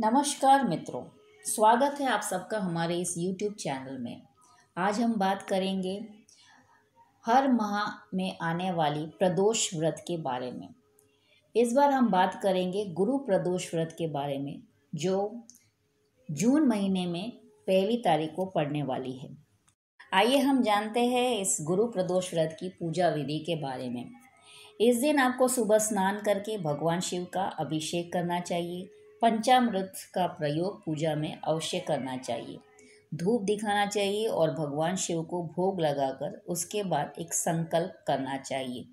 नमस्कार मित्रों स्वागत है आप सबका हमारे इस YouTube चैनल में आज हम बात करेंगे हर माह में आने वाली प्रदोष व्रत के बारे में इस बार हम बात करेंगे गुरु प्रदोष व्रत के बारे में जो जून महीने में पहली तारीख को पड़ने वाली है आइए हम जानते हैं इस गुरु प्रदोष व्रत की पूजा विधि के बारे में इस दिन आपको सुबह स्नान करके भगवान शिव का अभिषेक करना चाहिए पंचामृत का प्रयोग पूजा में अवश्य करना चाहिए धूप दिखाना चाहिए और भगवान शिव को भोग लगाकर उसके बाद एक संकल्प करना चाहिए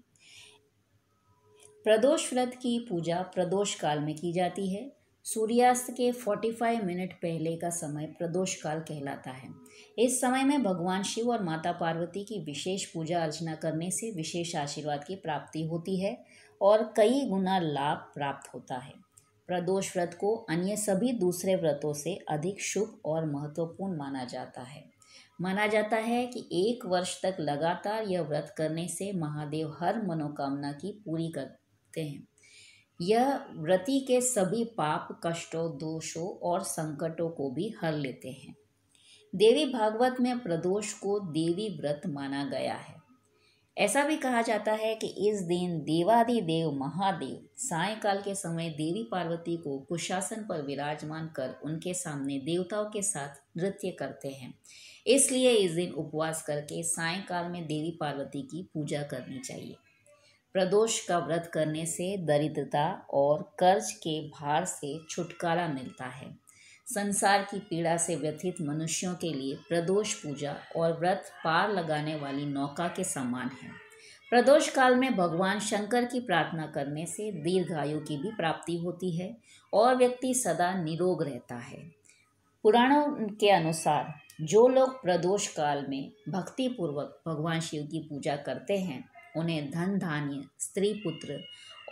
प्रदोष व्रत की पूजा प्रदोष काल में की जाती है सूर्यास्त के 45 मिनट पहले का समय प्रदोष काल कहलाता है इस समय में भगवान शिव और माता पार्वती की विशेष पूजा अर्चना करने से विशेष आशीर्वाद की प्राप्ति होती है और कई गुना लाभ प्राप्त होता है प्रदोष व्रत को अन्य सभी दूसरे व्रतों से अधिक शुभ और महत्वपूर्ण माना जाता है माना जाता है कि एक वर्ष तक लगातार यह व्रत करने से महादेव हर मनोकामना की पूरी करते हैं यह व्रति के सभी पाप कष्टों दोषों और संकटों को भी हर लेते हैं देवी भागवत में प्रदोष को देवी व्रत माना गया है ऐसा भी कहा जाता है कि इस दिन देवाधिदेव महादेव सायकाल के समय देवी पार्वती को कुशासन पर विराजमान कर उनके सामने देवताओं के साथ नृत्य करते हैं इसलिए इस दिन उपवास करके सायकाल में देवी पार्वती की पूजा करनी चाहिए प्रदोष का व्रत करने से दरिद्रता और कर्ज के भार से छुटकारा मिलता है संसार की पीड़ा से व्यथित मनुष्यों के लिए प्रदोष पूजा और व्रत पार लगाने वाली नौका के समान है प्रदोष काल में भगवान शंकर की प्रार्थना करने से दीर्घायु की भी प्राप्ति होती है और व्यक्ति सदा निरोग रहता है पुराणों के अनुसार जो लोग प्रदोष काल में भक्तिपूर्वक भगवान शिव की पूजा करते हैं उन्हें धन धान्य स्त्री पुत्र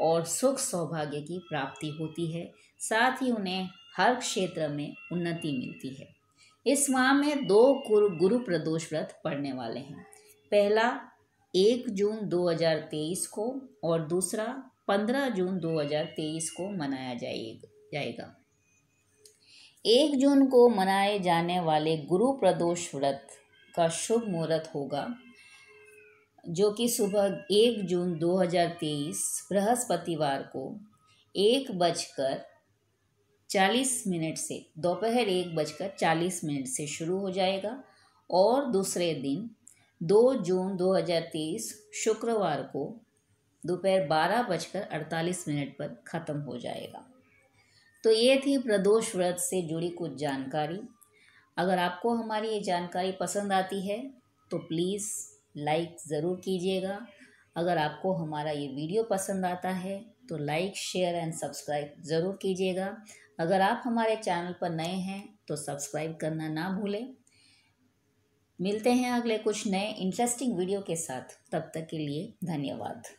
और सुख सौभाग्य की प्राप्ति होती है साथ ही उन्हें हर क्षेत्र में उन्नति मिलती है इस माह में दो गुरु प्रदोष व्रत पढ़ने वाले हैं पहला एक जून 2023 को और दूसरा 15 जून 2023 को मनाया जाएगा जाएगा एक जून को मनाए जाने वाले गुरु प्रदोष व्रत का शुभ मुहूर्त होगा जो कि सुबह एक जून 2023 बृहस्पतिवार को एक बजकर चालीस मिनट से दोपहर एक बजकर चालीस मिनट से शुरू हो जाएगा और दूसरे दिन दो जून 2023 शुक्रवार को दोपहर बारह बजकर अड़तालीस मिनट पर ख़त्म हो जाएगा तो ये थी प्रदोष व्रत से जुड़ी कुछ जानकारी अगर आपको हमारी ये जानकारी पसंद आती है तो प्लीज़ लाइक ज़रूर कीजिएगा अगर आपको हमारा ये वीडियो पसंद आता है तो लाइक शेयर एंड सब्सक्राइब ज़रूर कीजिएगा अगर आप हमारे चैनल पर नए हैं तो सब्सक्राइब करना ना भूलें मिलते हैं अगले कुछ नए इंटरेस्टिंग वीडियो के साथ तब तक के लिए धन्यवाद